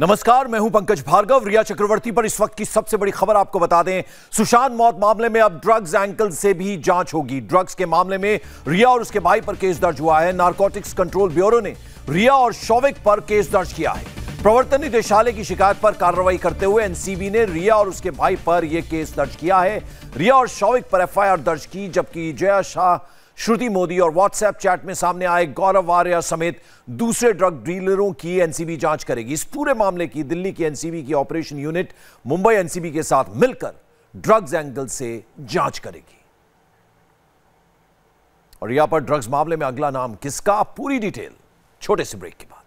नमस्कार मैं हूं पंकज भार्गव रिया चक्रवर्ती पर इस वक्त की सबसे बड़ी खबर आपको बता दें सुशांत मौत मामले में अब ड्रग्स एंकल से भी जांच होगी ड्रग्स के मामले में रिया और उसके भाई पर केस दर्ज हुआ है नारकोटिक्स कंट्रोल ब्यूरो ने रिया और शौविक पर केस दर्ज किया है प्रवर्तन निदेशालय की शिकायत पर कार्रवाई करते हुए एनसीबी ने रिया और उसके भाई पर यह केस दर्ज किया है रिया और शौविक पर एफआईआर दर्ज की जबकि जया शाह श्रुति मोदी और व्हाट्सएप चैट में सामने आए गौरव आर्या समेत दूसरे ड्रग डीलरों की एनसीबी जांच करेगी इस पूरे मामले की दिल्ली की एनसीबी की ऑपरेशन यूनिट मुंबई एनसीबी के साथ मिलकर ड्रग्स एंगल से जांच करेगी और यहां पर ड्रग्स मामले में अगला नाम किसका पूरी डिटेल छोटे से ब्रेक के बाद